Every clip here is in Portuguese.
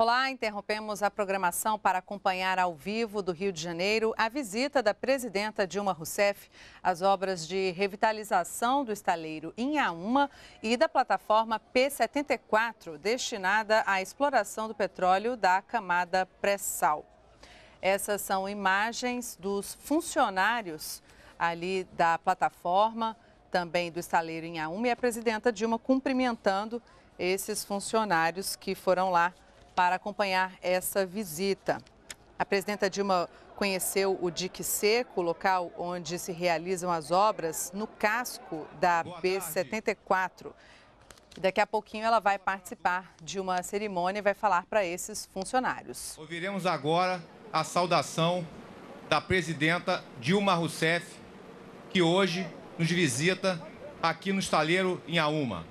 Olá, interrompemos a programação para acompanhar ao vivo do Rio de Janeiro a visita da presidenta Dilma Rousseff às obras de revitalização do estaleiro Inhaúma e da plataforma P74, destinada à exploração do petróleo da camada pré-sal. Essas são imagens dos funcionários ali da plataforma, também do estaleiro Inhaúma, e a presidenta Dilma cumprimentando esses funcionários que foram lá para acompanhar essa visita. A presidenta Dilma conheceu o dique seco, local onde se realizam as obras, no casco da B74. Daqui a pouquinho ela vai participar de uma cerimônia e vai falar para esses funcionários. Ouviremos agora a saudação da presidenta Dilma Rousseff, que hoje nos visita aqui no estaleiro em Auma.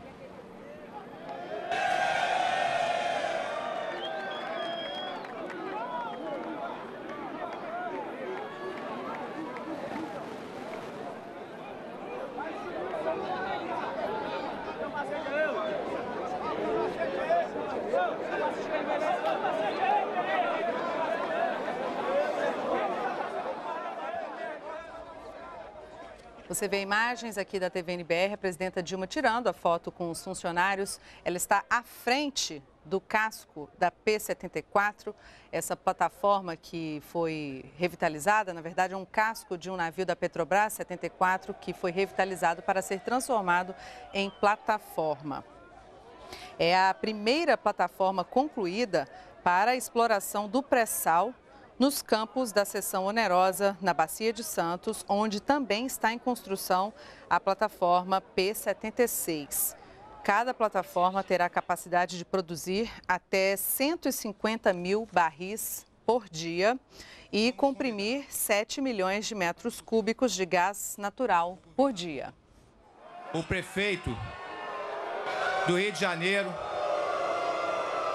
Você vê imagens aqui da TVNBR, a presidenta Dilma tirando a foto com os funcionários. Ela está à frente do casco da P-74, essa plataforma que foi revitalizada, na verdade é um casco de um navio da Petrobras 74 que foi revitalizado para ser transformado em plataforma. É a primeira plataforma concluída para a exploração do pré-sal nos campos da seção onerosa, na Bacia de Santos, onde também está em construção a plataforma P76. Cada plataforma terá capacidade de produzir até 150 mil barris por dia e comprimir 7 milhões de metros cúbicos de gás natural por dia. O prefeito do Rio de Janeiro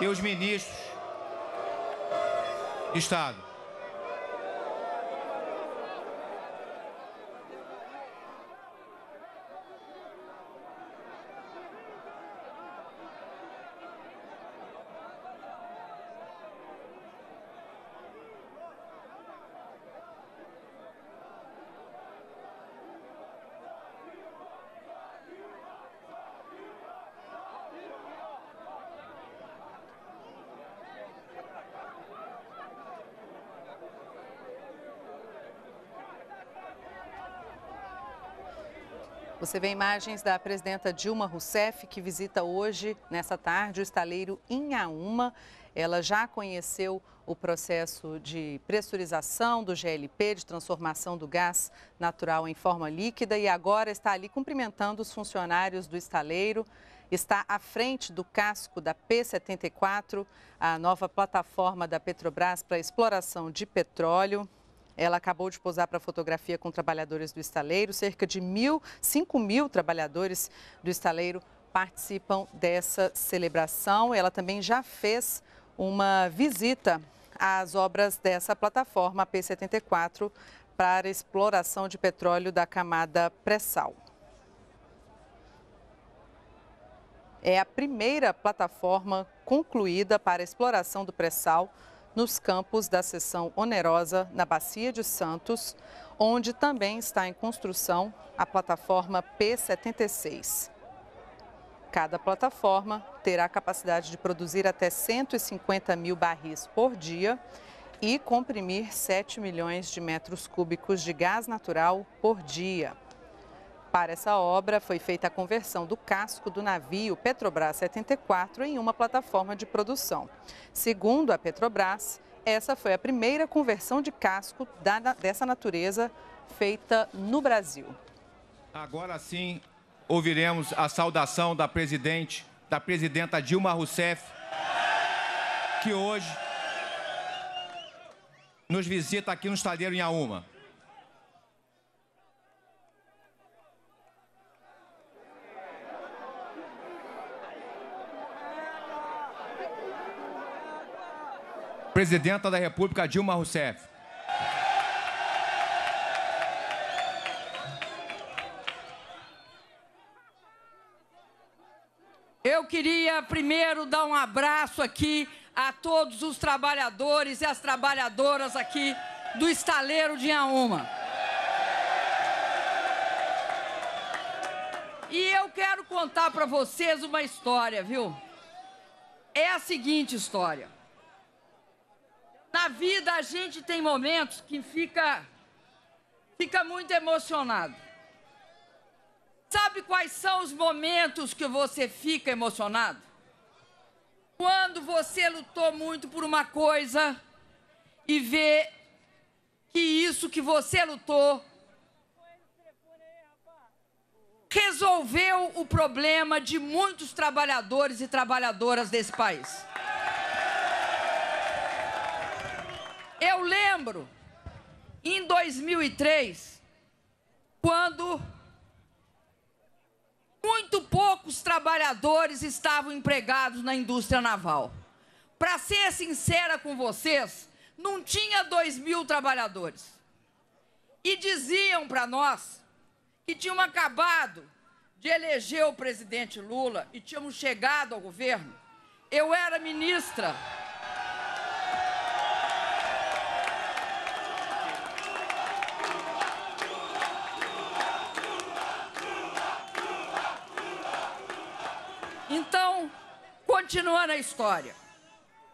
e os ministros de Estado Você vê imagens da presidenta Dilma Rousseff, que visita hoje, nessa tarde, o estaleiro Inhaúma. Ela já conheceu o processo de pressurização do GLP, de transformação do gás natural em forma líquida, e agora está ali cumprimentando os funcionários do estaleiro. Está à frente do casco da P74, a nova plataforma da Petrobras para exploração de petróleo. Ela acabou de posar para fotografia com trabalhadores do estaleiro. Cerca de mil, 5 mil trabalhadores do estaleiro participam dessa celebração. Ela também já fez uma visita às obras dessa plataforma P74 para exploração de petróleo da camada pré-sal. É a primeira plataforma concluída para exploração do pré-sal nos campos da seção onerosa na Bacia de Santos, onde também está em construção a plataforma P76. Cada plataforma terá capacidade de produzir até 150 mil barris por dia e comprimir 7 milhões de metros cúbicos de gás natural por dia. Para essa obra, foi feita a conversão do casco do navio Petrobras 74 em uma plataforma de produção. Segundo a Petrobras, essa foi a primeira conversão de casco da, dessa natureza feita no Brasil. Agora sim, ouviremos a saudação da presidente, da presidenta Dilma Rousseff, que hoje nos visita aqui no em Inhaúma. presidenta da República Dilma Rousseff. Eu queria primeiro dar um abraço aqui a todos os trabalhadores e as trabalhadoras aqui do estaleiro de Inhaúma. E eu quero contar para vocês uma história, viu? É a seguinte história. Na vida a gente tem momentos que fica fica muito emocionado. Sabe quais são os momentos que você fica emocionado? Quando você lutou muito por uma coisa e vê que isso que você lutou resolveu o problema de muitos trabalhadores e trabalhadoras desse país. Eu lembro, em 2003, quando muito poucos trabalhadores estavam empregados na indústria naval. Para ser sincera com vocês, não tinha 2 mil trabalhadores. E diziam para nós que tinham acabado de eleger o presidente Lula e tínhamos chegado ao governo. Eu era ministra Continuando a história.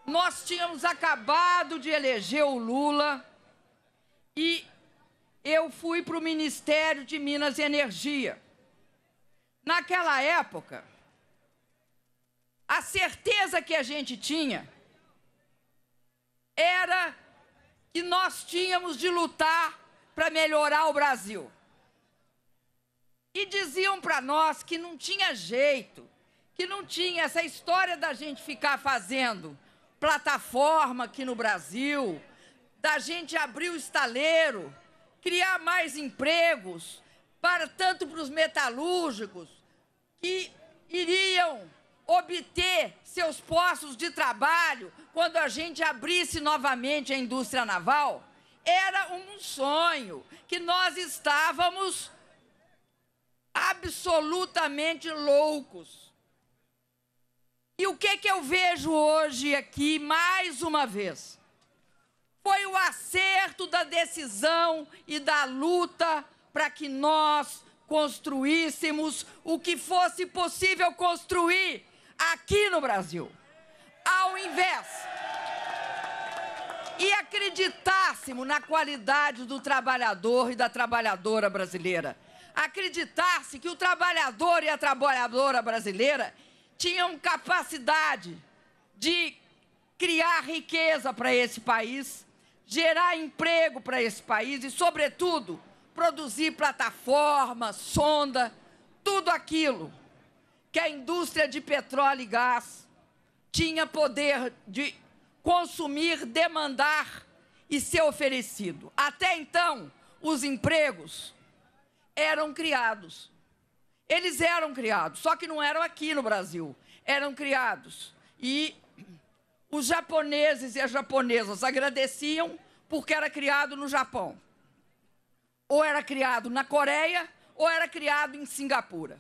Nós tínhamos acabado de eleger o Lula e eu fui para o Ministério de Minas e Energia. Naquela época, a certeza que a gente tinha era que nós tínhamos de lutar para melhorar o Brasil. E diziam para nós que não tinha jeito, que não tinha essa história da gente ficar fazendo plataforma aqui no Brasil, da gente abrir o estaleiro, criar mais empregos, para tanto para os metalúrgicos que iriam obter seus postos de trabalho quando a gente abrisse novamente a indústria naval, era um sonho que nós estávamos absolutamente loucos. E o que, que eu vejo hoje aqui, mais uma vez? Foi o acerto da decisão e da luta para que nós construíssemos o que fosse possível construir aqui no Brasil. Ao invés e acreditássemos na qualidade do trabalhador e da trabalhadora brasileira. Acreditasse que o trabalhador e a trabalhadora brasileira tinham capacidade de criar riqueza para esse país, gerar emprego para esse país e, sobretudo, produzir plataforma, sonda, tudo aquilo que a indústria de petróleo e gás tinha poder de consumir, demandar e ser oferecido. Até então, os empregos eram criados eles eram criados, só que não eram aqui no Brasil, eram criados. E os japoneses e as japonesas agradeciam porque era criado no Japão. Ou era criado na Coreia, ou era criado em Singapura.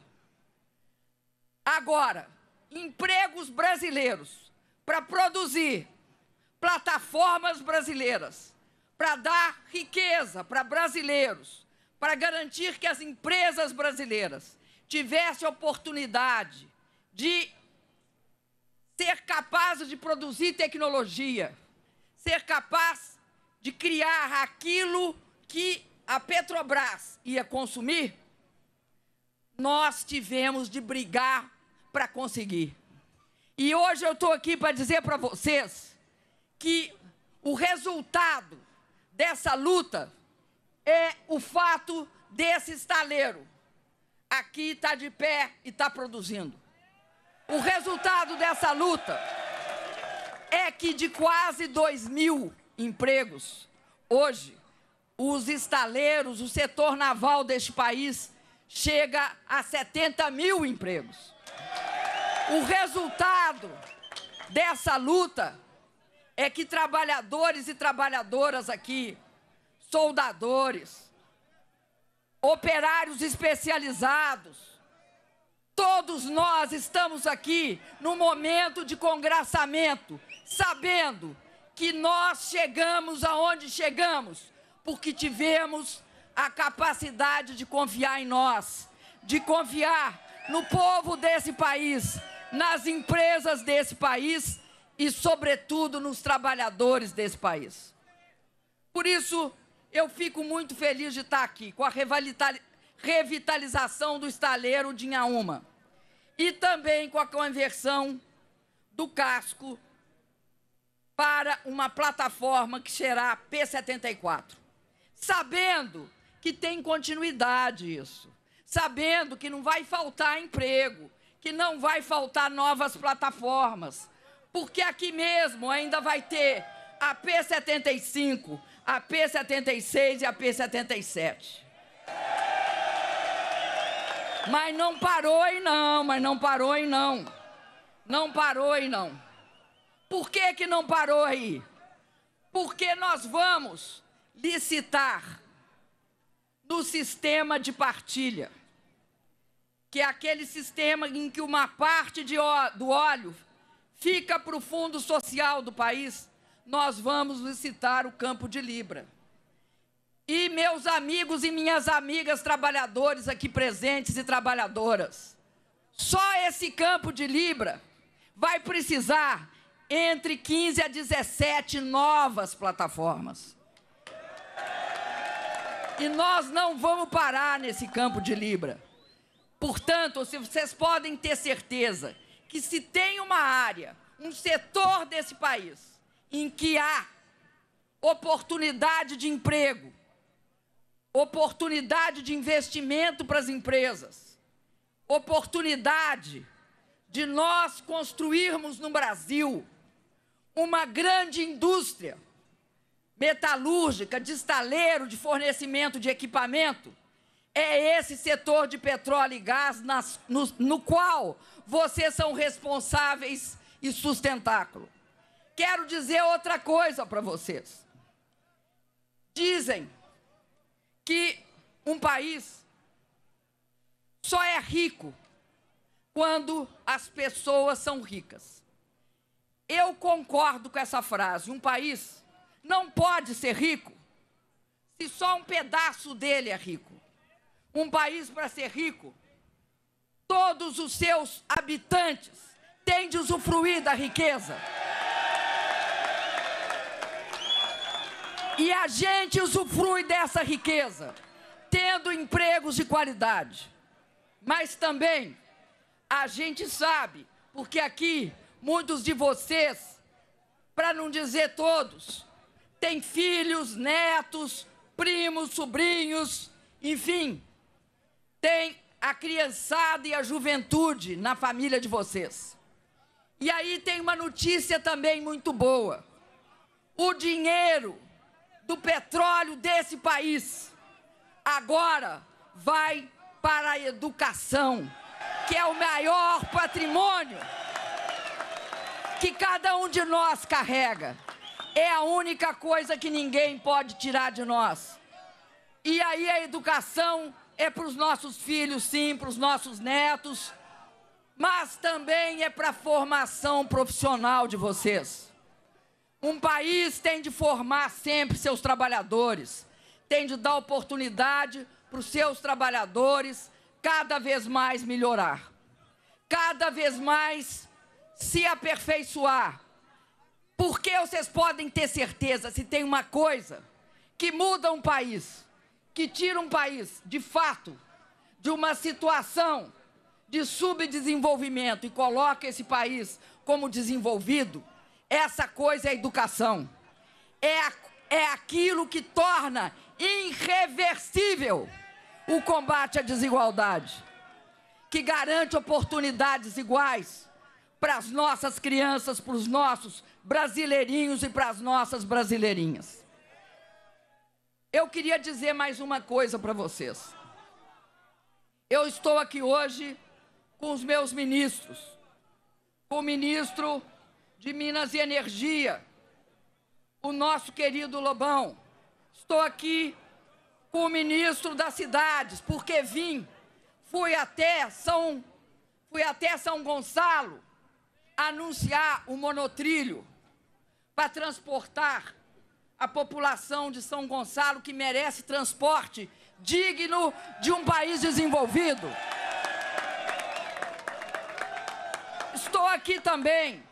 Agora, empregos brasileiros para produzir plataformas brasileiras, para dar riqueza para brasileiros, para garantir que as empresas brasileiras tivesse oportunidade de ser capaz de produzir tecnologia, ser capaz de criar aquilo que a Petrobras ia consumir, nós tivemos de brigar para conseguir. E hoje eu estou aqui para dizer para vocês que o resultado dessa luta é o fato desse estaleiro aqui está de pé e está produzindo. O resultado dessa luta é que de quase 2 mil empregos, hoje, os estaleiros, o setor naval deste país, chega a 70 mil empregos. O resultado dessa luta é que trabalhadores e trabalhadoras aqui, soldadores, operários especializados. Todos nós estamos aqui no momento de congraçamento, sabendo que nós chegamos aonde chegamos, porque tivemos a capacidade de confiar em nós, de confiar no povo desse país, nas empresas desse país e, sobretudo, nos trabalhadores desse país. Por isso, eu fico muito feliz de estar aqui com a revitalização do estaleiro de Inhaúma e também com a conversão do casco para uma plataforma que será a P74. Sabendo que tem continuidade isso, sabendo que não vai faltar emprego, que não vai faltar novas plataformas, porque aqui mesmo ainda vai ter a P75, a P76 e a P77. Mas não parou e não, mas não parou e não. Não parou e não. Por que que não parou aí? Porque nós vamos licitar no sistema de partilha, que é aquele sistema em que uma parte de, do óleo fica para o fundo social do país nós vamos visitar o campo de Libra. E meus amigos e minhas amigas trabalhadores aqui presentes e trabalhadoras, só esse campo de Libra vai precisar entre 15 a 17 novas plataformas. E nós não vamos parar nesse campo de Libra. Portanto, vocês podem ter certeza que se tem uma área, um setor desse país em que há oportunidade de emprego, oportunidade de investimento para as empresas, oportunidade de nós construirmos no Brasil uma grande indústria metalúrgica, de estaleiro, de fornecimento de equipamento, é esse setor de petróleo e gás nas, no, no qual vocês são responsáveis e sustentáculo quero dizer outra coisa para vocês. Dizem que um país só é rico quando as pessoas são ricas. Eu concordo com essa frase. Um país não pode ser rico se só um pedaço dele é rico. Um país para ser rico, todos os seus habitantes têm de usufruir da riqueza. E a gente usufrui dessa riqueza, tendo empregos de qualidade. Mas também a gente sabe, porque aqui muitos de vocês, para não dizer todos, têm filhos, netos, primos, sobrinhos, enfim, tem a criançada e a juventude na família de vocês. E aí tem uma notícia também muito boa. O dinheiro do petróleo desse país agora vai para a educação, que é o maior patrimônio que cada um de nós carrega. É a única coisa que ninguém pode tirar de nós. E aí a educação é para os nossos filhos, sim, para os nossos netos, mas também é para a formação profissional de vocês. Um país tem de formar sempre seus trabalhadores, tem de dar oportunidade para os seus trabalhadores cada vez mais melhorar, cada vez mais se aperfeiçoar. Porque vocês podem ter certeza, se tem uma coisa que muda um país, que tira um país, de fato, de uma situação de subdesenvolvimento e coloca esse país como desenvolvido, essa coisa é educação. É, é aquilo que torna irreversível o combate à desigualdade, que garante oportunidades iguais para as nossas crianças, para os nossos brasileirinhos e para as nossas brasileirinhas. Eu queria dizer mais uma coisa para vocês. Eu estou aqui hoje com os meus ministros, com o ministro de Minas e Energia, o nosso querido Lobão. Estou aqui com o ministro das cidades, porque vim, fui até São, fui até São Gonçalo anunciar o monotrilho para transportar a população de São Gonçalo que merece transporte digno de um país desenvolvido. Estou aqui também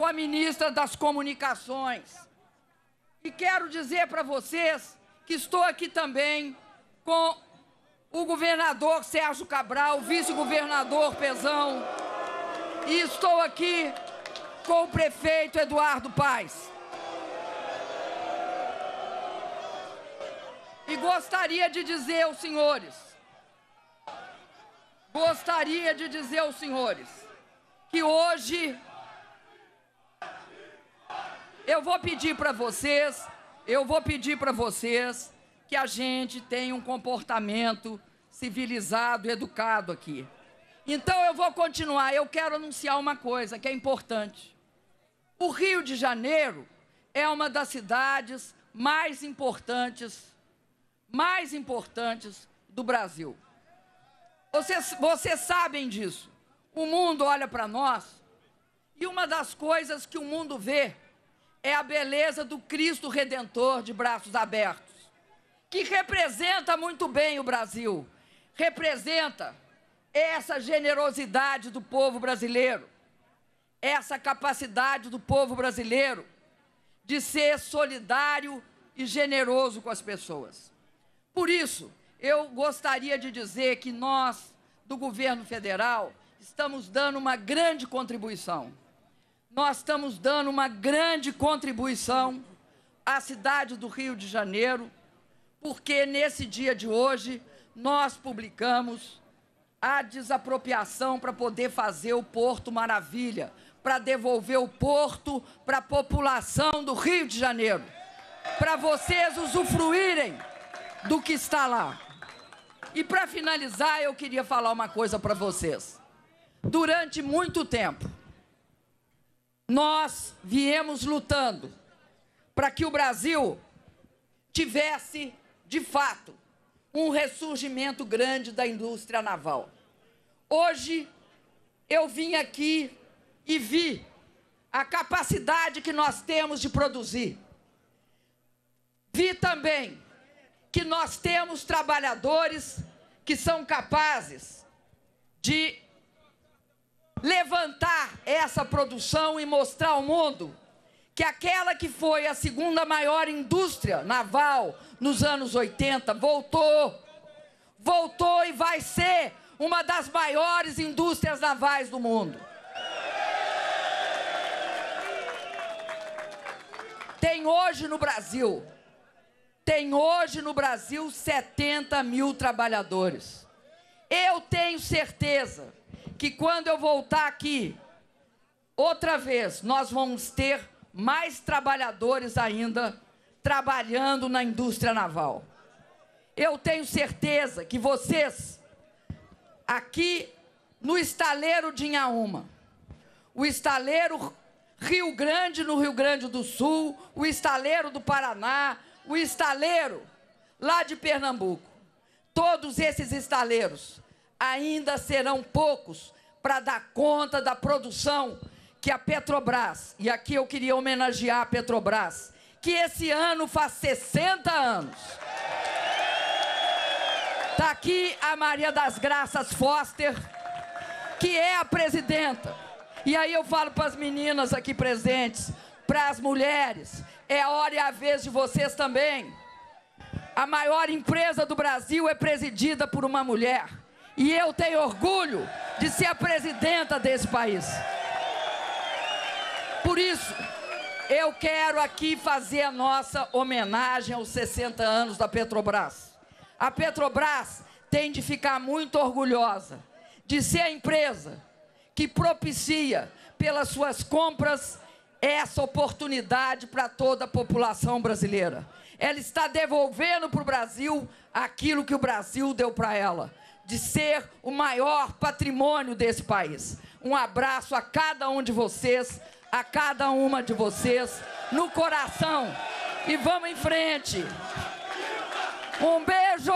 com a ministra das Comunicações. E quero dizer para vocês que estou aqui também com o governador Sérgio Cabral, o vice-governador Pezão, e estou aqui com o prefeito Eduardo Paes. E gostaria de dizer aos senhores, gostaria de dizer aos senhores, que hoje eu vou pedir para vocês, eu vou pedir para vocês que a gente tenha um comportamento civilizado, educado aqui. Então eu vou continuar. Eu quero anunciar uma coisa que é importante. O Rio de Janeiro é uma das cidades mais importantes, mais importantes do Brasil. Vocês, vocês sabem disso. O mundo olha para nós e uma das coisas que o mundo vê é a beleza do Cristo Redentor de braços abertos, que representa muito bem o Brasil, representa essa generosidade do povo brasileiro, essa capacidade do povo brasileiro de ser solidário e generoso com as pessoas. Por isso, eu gostaria de dizer que nós, do governo federal, estamos dando uma grande contribuição nós estamos dando uma grande contribuição à cidade do Rio de Janeiro, porque nesse dia de hoje nós publicamos a desapropriação para poder fazer o Porto Maravilha, para devolver o porto para a população do Rio de Janeiro, para vocês usufruírem do que está lá. E para finalizar, eu queria falar uma coisa para vocês. Durante muito tempo, nós viemos lutando para que o Brasil tivesse, de fato, um ressurgimento grande da indústria naval. Hoje, eu vim aqui e vi a capacidade que nós temos de produzir. Vi também que nós temos trabalhadores que são capazes de levantar essa produção e mostrar ao mundo que aquela que foi a segunda maior indústria naval nos anos 80 voltou. Voltou e vai ser uma das maiores indústrias navais do mundo. Tem hoje no Brasil, tem hoje no Brasil 70 mil trabalhadores. Eu tenho certeza que quando eu voltar aqui, outra vez, nós vamos ter mais trabalhadores ainda trabalhando na indústria naval. Eu tenho certeza que vocês, aqui no estaleiro de Inhaúma, o estaleiro Rio Grande, no Rio Grande do Sul, o estaleiro do Paraná, o estaleiro lá de Pernambuco, todos esses estaleiros ainda serão poucos para dar conta da produção que a Petrobras, e aqui eu queria homenagear a Petrobras, que esse ano faz 60 anos. Está aqui a Maria das Graças Foster, que é a presidenta. E aí eu falo para as meninas aqui presentes, para as mulheres, é a hora e a vez de vocês também. A maior empresa do Brasil é presidida por uma mulher. E eu tenho orgulho de ser a presidenta desse país. Por isso, eu quero aqui fazer a nossa homenagem aos 60 anos da Petrobras. A Petrobras tem de ficar muito orgulhosa de ser a empresa que propicia, pelas suas compras, essa oportunidade para toda a população brasileira. Ela está devolvendo para o Brasil aquilo que o Brasil deu para ela de ser o maior patrimônio desse país. Um abraço a cada um de vocês, a cada uma de vocês, no coração. E vamos em frente. Um beijo!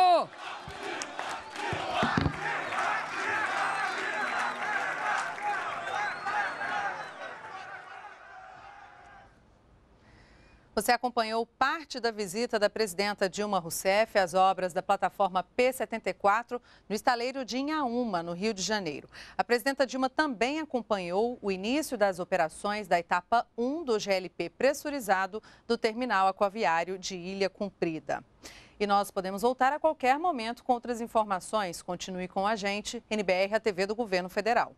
Você acompanhou parte da visita da presidenta Dilma Rousseff às obras da plataforma P74 no estaleiro de Inhaúma, no Rio de Janeiro. A presidenta Dilma também acompanhou o início das operações da etapa 1 do GLP pressurizado do terminal aquaviário de Ilha Cumprida. E nós podemos voltar a qualquer momento com outras informações. Continue com a gente, NBR, a TV do Governo Federal.